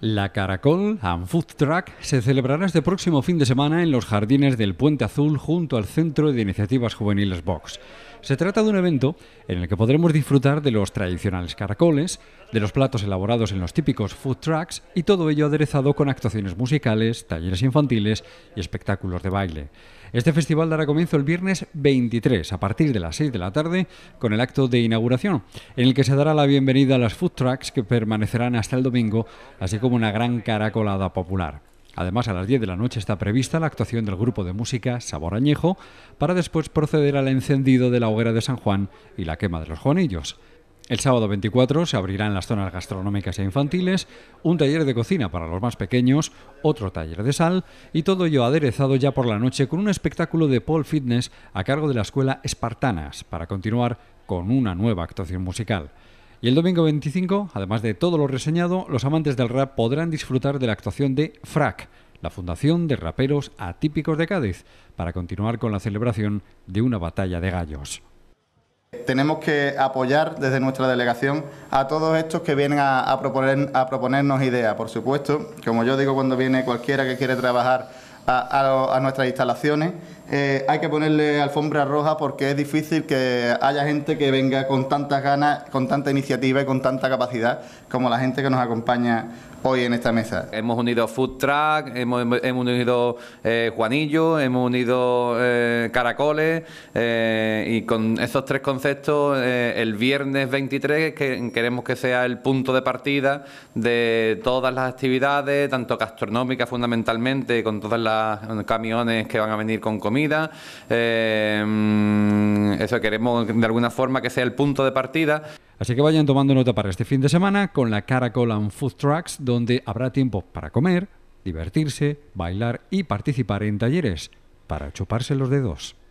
La Caracol and Food Track se celebrará este próximo fin de semana en los jardines del Puente Azul junto al Centro de Iniciativas Juveniles Vox. Se trata de un evento en el que podremos disfrutar de los tradicionales caracoles, de los platos elaborados en los típicos food trucks y todo ello aderezado con actuaciones musicales, talleres infantiles y espectáculos de baile. Este festival dará comienzo el viernes 23 a partir de las 6 de la tarde con el acto de inauguración, en el que se dará la bienvenida a las food trucks que permanecerán hasta el domingo, así como una gran caracolada popular. Además, a las 10 de la noche está prevista la actuación del grupo de música Sabor Añejo para después proceder al encendido de la hoguera de San Juan y la quema de los juanillos. El sábado 24 se abrirán las zonas gastronómicas e infantiles, un taller de cocina para los más pequeños, otro taller de sal y todo ello aderezado ya por la noche con un espectáculo de Paul Fitness a cargo de la escuela Espartanas para continuar con una nueva actuación musical. Y el domingo 25, además de todo lo reseñado, los amantes del rap podrán disfrutar de la actuación de FRAC, la Fundación de Raperos Atípicos de Cádiz, para continuar con la celebración de una batalla de gallos. Tenemos que apoyar desde nuestra delegación a todos estos que vienen a, proponernos ideas. Por supuesto, como yo digo cuando viene cualquiera que quiere trabajar a nuestras instalaciones, eh, hay que ponerle alfombra roja porque es difícil que haya gente que venga con tantas ganas, con tanta iniciativa y con tanta capacidad como la gente que nos acompaña hoy en esta mesa. Hemos unido Food Truck, hemos, unido eh, Juanillo, hemos unido eh, Caracoles y con esos tres conceptos el viernes 23 que queremos que sea el punto de partida de todas las actividades, tanto gastronómicas fundamentalmente, con todas las camiones que van a venir con comida comida. Eh, eso queremos de alguna forma que sea el punto de partida. Así que vayan tomando nota para este fin de semana con la Caracol and Food Trucks, donde habrá tiempo para comer, divertirse, bailar y participar en talleres para chuparse los dedos.